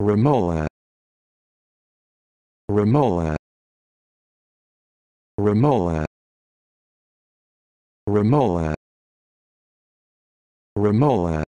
Ramoa Ramoa Ramoa Ramoa Ramoa